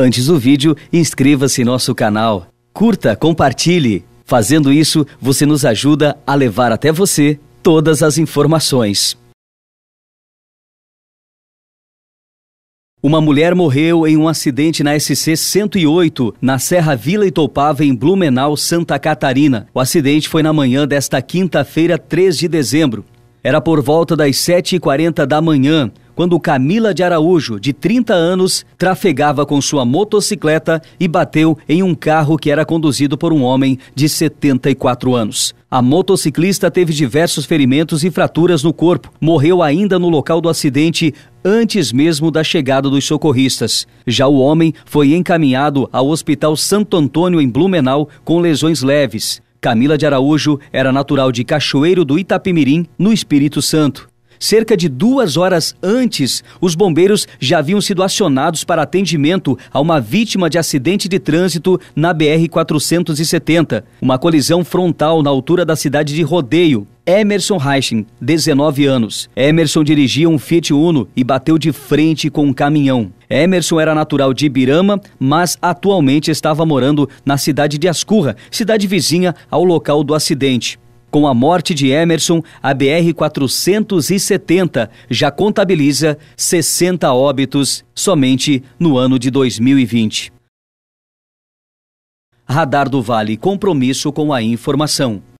Antes do vídeo, inscreva-se em nosso canal, curta, compartilhe. Fazendo isso, você nos ajuda a levar até você todas as informações. Uma mulher morreu em um acidente na SC 108, na Serra Vila Itopava, em Blumenau, Santa Catarina. O acidente foi na manhã desta quinta-feira, 3 de dezembro. Era por volta das 7h40 da manhã, quando Camila de Araújo, de 30 anos, trafegava com sua motocicleta e bateu em um carro que era conduzido por um homem de 74 anos. A motociclista teve diversos ferimentos e fraturas no corpo, morreu ainda no local do acidente antes mesmo da chegada dos socorristas. Já o homem foi encaminhado ao Hospital Santo Antônio em Blumenau com lesões leves. Camila de Araújo era natural de Cachoeiro do Itapemirim, no Espírito Santo. Cerca de duas horas antes, os bombeiros já haviam sido acionados para atendimento a uma vítima de acidente de trânsito na BR-470, uma colisão frontal na altura da cidade de Rodeio, Emerson Reichen, 19 anos. Emerson dirigia um Fiat Uno e bateu de frente com um caminhão. Emerson era natural de Ibirama, mas atualmente estava morando na cidade de Ascurra, cidade vizinha ao local do acidente. Com a morte de Emerson, a BR-470 já contabiliza 60 óbitos somente no ano de 2020. Radar do Vale Compromisso com a Informação.